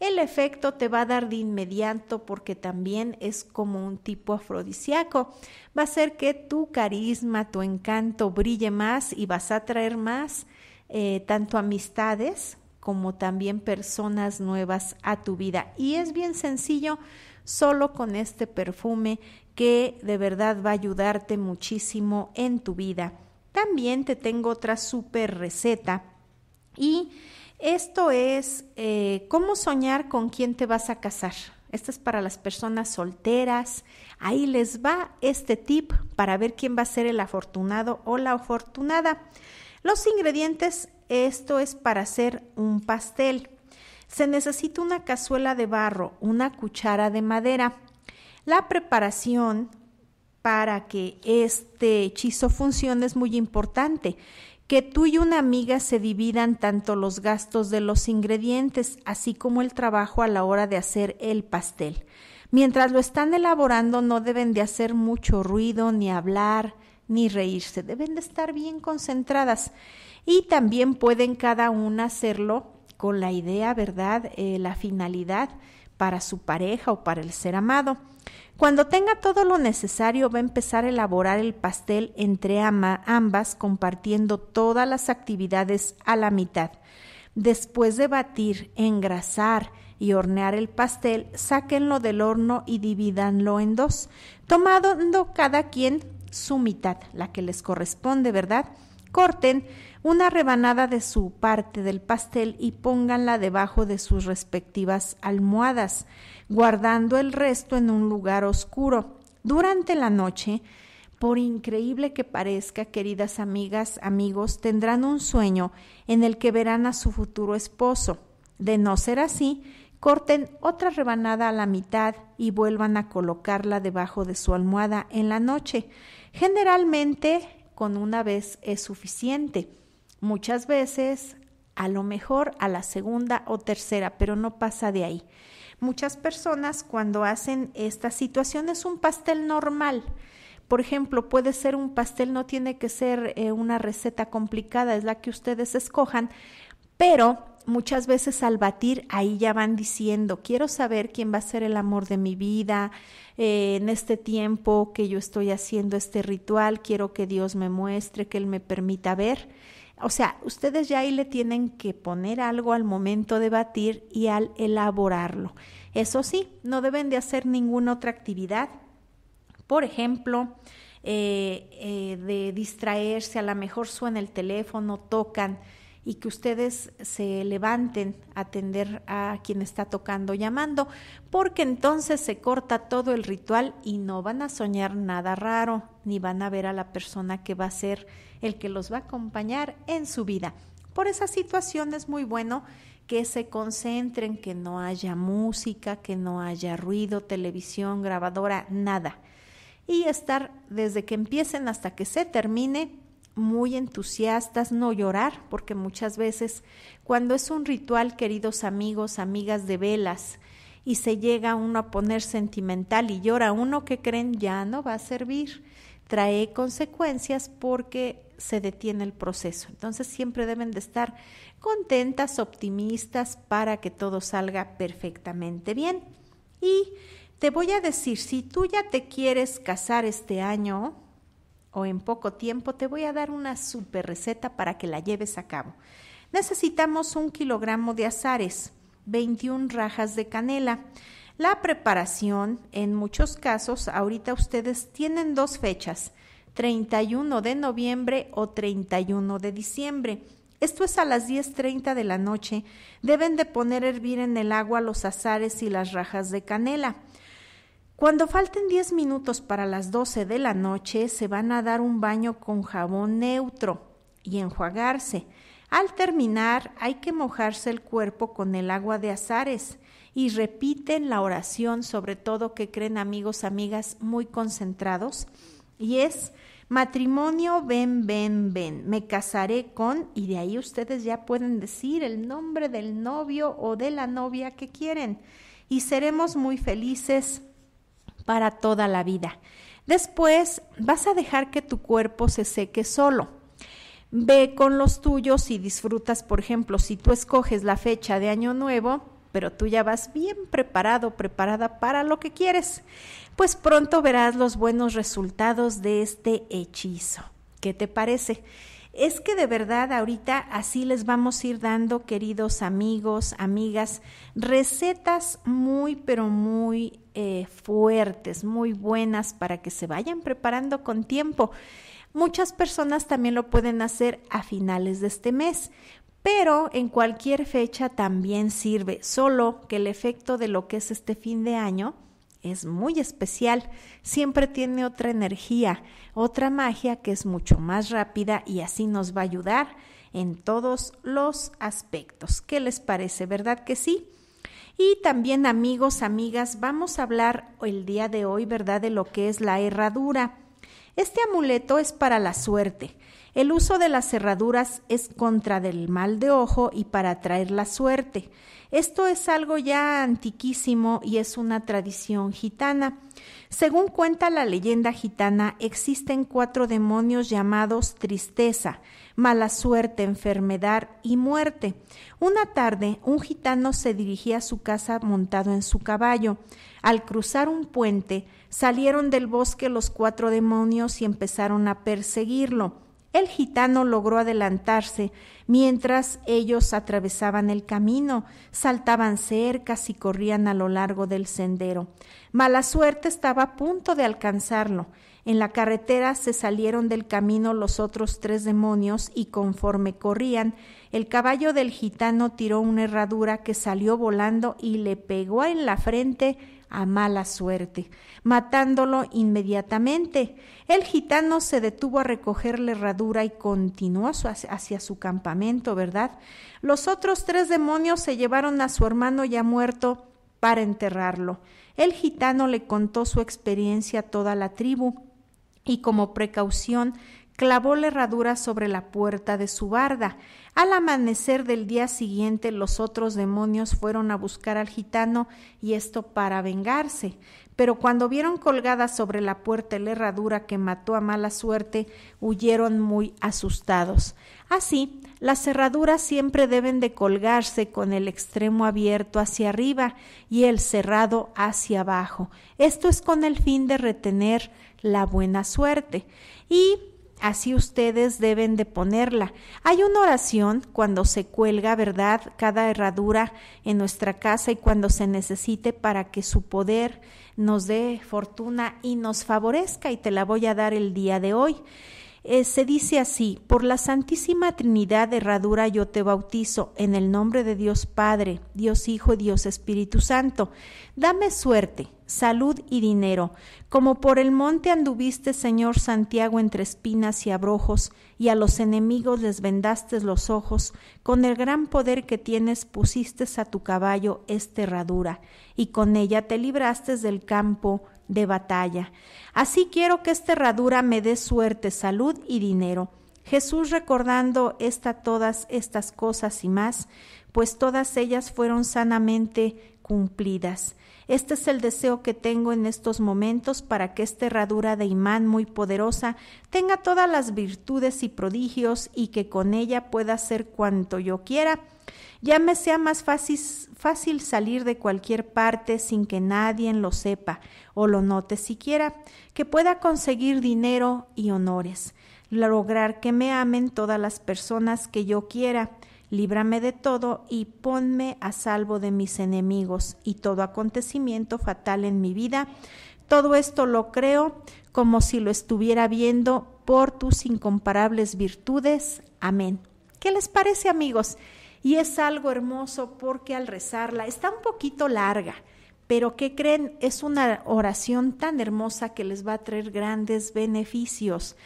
El efecto te va a dar de inmediato porque también es como un tipo afrodisíaco. Va a hacer que tu carisma, tu encanto brille más y vas a atraer más eh, tanto amistades como también personas nuevas a tu vida. Y es bien sencillo, solo con este perfume que de verdad va a ayudarte muchísimo en tu vida. También te tengo otra súper receta y esto es eh, cómo soñar con quién te vas a casar. Esto es para las personas solteras. Ahí les va este tip para ver quién va a ser el afortunado o la afortunada. Los ingredientes, esto es para hacer un pastel. Se necesita una cazuela de barro, una cuchara de madera. La preparación para que este hechizo funcione es muy importante que tú y una amiga se dividan tanto los gastos de los ingredientes, así como el trabajo a la hora de hacer el pastel. Mientras lo están elaborando no deben de hacer mucho ruido, ni hablar, ni reírse, deben de estar bien concentradas. Y también pueden cada una hacerlo con la idea, ¿verdad? Eh, la finalidad para su pareja o para el ser amado. Cuando tenga todo lo necesario va a empezar a elaborar el pastel entre ambas compartiendo todas las actividades a la mitad. Después de batir, engrasar y hornear el pastel, sáquenlo del horno y divídanlo en dos, tomando cada quien su mitad, la que les corresponde, ¿verdad? Corten una rebanada de su parte del pastel y pónganla debajo de sus respectivas almohadas, guardando el resto en un lugar oscuro. Durante la noche, por increíble que parezca, queridas amigas, amigos, tendrán un sueño en el que verán a su futuro esposo. De no ser así, corten otra rebanada a la mitad y vuelvan a colocarla debajo de su almohada en la noche. Generalmente, con una vez es suficiente. Muchas veces, a lo mejor a la segunda o tercera, pero no pasa de ahí. Muchas personas cuando hacen esta situación es un pastel normal. Por ejemplo, puede ser un pastel, no tiene que ser eh, una receta complicada, es la que ustedes escojan, pero muchas veces al batir ahí ya van diciendo, quiero saber quién va a ser el amor de mi vida eh, en este tiempo que yo estoy haciendo este ritual, quiero que Dios me muestre, que Él me permita ver o sea, ustedes ya ahí le tienen que poner algo al momento de batir y al elaborarlo. Eso sí, no deben de hacer ninguna otra actividad. Por ejemplo, eh, eh, de distraerse, a lo mejor suena el teléfono, tocan y que ustedes se levanten a atender a quien está tocando, llamando, porque entonces se corta todo el ritual y no van a soñar nada raro, ni van a ver a la persona que va a ser el que los va a acompañar en su vida. Por esa situación es muy bueno que se concentren, que no haya música, que no haya ruido, televisión, grabadora, nada. Y estar desde que empiecen hasta que se termine muy entusiastas, no llorar, porque muchas veces cuando es un ritual, queridos amigos, amigas de velas, y se llega uno a poner sentimental y llora uno que creen ya no va a servir trae consecuencias porque se detiene el proceso. Entonces siempre deben de estar contentas, optimistas para que todo salga perfectamente bien. Y te voy a decir, si tú ya te quieres casar este año o en poco tiempo, te voy a dar una super receta para que la lleves a cabo. Necesitamos un kilogramo de azares, 21 rajas de canela, la preparación, en muchos casos, ahorita ustedes tienen dos fechas, 31 de noviembre o 31 de diciembre. Esto es a las 10.30 de la noche. Deben de poner a hervir en el agua los azares y las rajas de canela. Cuando falten 10 minutos para las 12 de la noche, se van a dar un baño con jabón neutro y enjuagarse. Al terminar, hay que mojarse el cuerpo con el agua de azares y repiten la oración, sobre todo que creen amigos, amigas muy concentrados, y es matrimonio, ven, ven, ven, me casaré con, y de ahí ustedes ya pueden decir el nombre del novio o de la novia que quieren, y seremos muy felices para toda la vida. Después vas a dejar que tu cuerpo se seque solo. Ve con los tuyos y disfrutas, por ejemplo, si tú escoges la fecha de Año Nuevo, pero tú ya vas bien preparado, preparada para lo que quieres, pues pronto verás los buenos resultados de este hechizo. ¿Qué te parece? Es que de verdad ahorita así les vamos a ir dando, queridos amigos, amigas, recetas muy, pero muy eh, fuertes, muy buenas para que se vayan preparando con tiempo. Muchas personas también lo pueden hacer a finales de este mes pero en cualquier fecha también sirve, solo que el efecto de lo que es este fin de año es muy especial, siempre tiene otra energía, otra magia que es mucho más rápida y así nos va a ayudar en todos los aspectos. ¿Qué les parece? ¿Verdad que sí? Y también amigos, amigas, vamos a hablar el día de hoy, ¿verdad?, de lo que es la herradura. Este amuleto es para la suerte. El uso de las cerraduras es contra del mal de ojo y para atraer la suerte. Esto es algo ya antiquísimo y es una tradición gitana. Según cuenta la leyenda gitana, existen cuatro demonios llamados tristeza, mala suerte, enfermedad y muerte. Una tarde, un gitano se dirigía a su casa montado en su caballo. Al cruzar un puente, salieron del bosque los cuatro demonios y empezaron a perseguirlo. El gitano logró adelantarse mientras ellos atravesaban el camino, saltaban cercas y corrían a lo largo del sendero. Mala suerte estaba a punto de alcanzarlo. En la carretera se salieron del camino los otros tres demonios y conforme corrían, el caballo del gitano tiró una herradura que salió volando y le pegó en la frente a mala suerte, matándolo inmediatamente. El gitano se detuvo a recoger la herradura y continuó hacia su campamento, ¿verdad? Los otros tres demonios se llevaron a su hermano ya muerto para enterrarlo. El gitano le contó su experiencia a toda la tribu y como precaución clavó la herradura sobre la puerta de su barda. Al amanecer del día siguiente los otros demonios fueron a buscar al gitano y esto para vengarse. Pero cuando vieron colgada sobre la puerta la herradura que mató a mala suerte, huyeron muy asustados. Así, las cerraduras siempre deben de colgarse con el extremo abierto hacia arriba y el cerrado hacia abajo. Esto es con el fin de retener la buena suerte. Y Así ustedes deben de ponerla. Hay una oración cuando se cuelga, ¿verdad? Cada herradura en nuestra casa y cuando se necesite para que su poder nos dé fortuna y nos favorezca y te la voy a dar el día de hoy. Eh, se dice así, por la Santísima Trinidad Herradura yo te bautizo, en el nombre de Dios Padre, Dios Hijo y Dios Espíritu Santo. Dame suerte, salud y dinero, como por el monte anduviste, Señor Santiago, entre espinas y abrojos, y a los enemigos les vendaste los ojos, con el gran poder que tienes pusiste a tu caballo esta herradura, y con ella te libraste del campo de batalla. Así quiero que esta herradura me dé suerte, salud y dinero. Jesús recordando esta, todas estas cosas y más, pues todas ellas fueron sanamente cumplidas. Este es el deseo que tengo en estos momentos para que esta herradura de imán muy poderosa tenga todas las virtudes y prodigios y que con ella pueda hacer cuanto yo quiera. Ya me sea más fácil, fácil salir de cualquier parte sin que nadie lo sepa o lo note siquiera, que pueda conseguir dinero y honores, lograr que me amen todas las personas que yo quiera, líbrame de todo y ponme a salvo de mis enemigos y todo acontecimiento fatal en mi vida. Todo esto lo creo como si lo estuviera viendo por tus incomparables virtudes. Amén. ¿Qué les parece amigos? Y es algo hermoso porque al rezarla está un poquito larga, pero ¿qué creen es una oración tan hermosa que les va a traer grandes beneficios.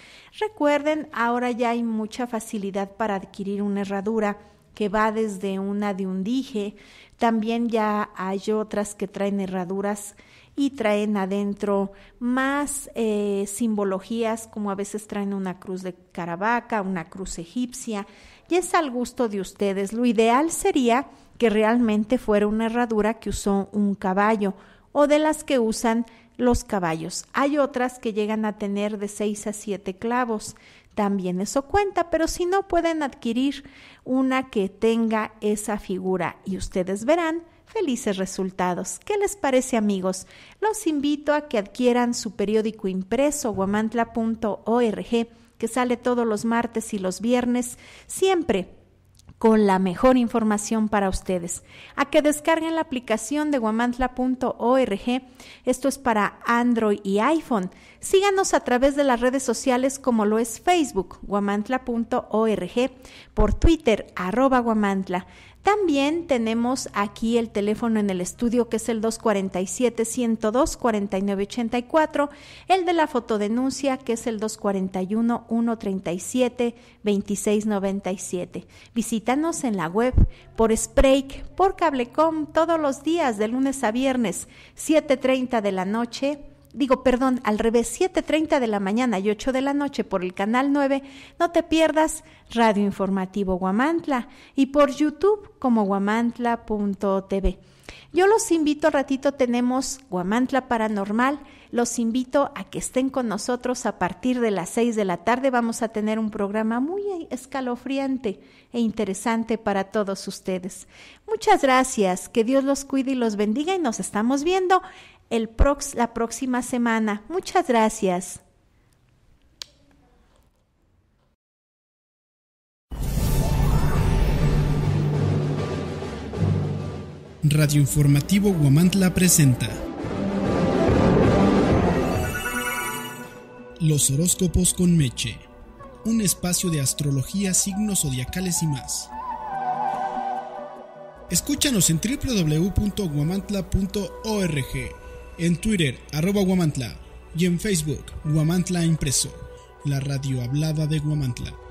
Recuerden, ahora ya hay mucha facilidad para adquirir una herradura que va desde una de un dije, también ya hay otras que traen herraduras y traen adentro más eh, simbologías, como a veces traen una cruz de Caravaca, una cruz egipcia, y es al gusto de ustedes. Lo ideal sería que realmente fuera una herradura que usó un caballo o de las que usan los caballos. Hay otras que llegan a tener de 6 a 7 clavos también eso cuenta, pero si no pueden adquirir una que tenga esa figura y ustedes verán felices resultados. ¿Qué les parece amigos? Los invito a que adquieran su periódico impreso guamantla.org que sale todos los martes y los viernes, siempre con la mejor información para ustedes. A que descarguen la aplicación de guamantla.org. Esto es para Android y iPhone. Síganos a través de las redes sociales como lo es Facebook, guamantla.org, por Twitter, arroba guamantla. También tenemos aquí el teléfono en el estudio que es el 247-102-4984, el de la fotodenuncia que es el 241-137-2697. Visítanos en la web por Spreak, por Cablecom todos los días de lunes a viernes, 7.30 de la noche digo, perdón, al revés, 7.30 de la mañana y 8 de la noche por el canal 9, no te pierdas Radio Informativo Guamantla y por YouTube como guamantla.tv. Yo los invito, ratito tenemos Guamantla Paranormal, los invito a que estén con nosotros a partir de las 6 de la tarde, vamos a tener un programa muy escalofriante e interesante para todos ustedes. Muchas gracias, que Dios los cuide y los bendiga y nos estamos viendo el prox la próxima semana. Muchas gracias. Radio Informativo Guamantla presenta Los horóscopos con Meche, un espacio de astrología, signos zodiacales y más. Escúchanos en www.guamantla.org en Twitter arroba guamantla y en Facebook guamantla impreso, la radio hablada de guamantla.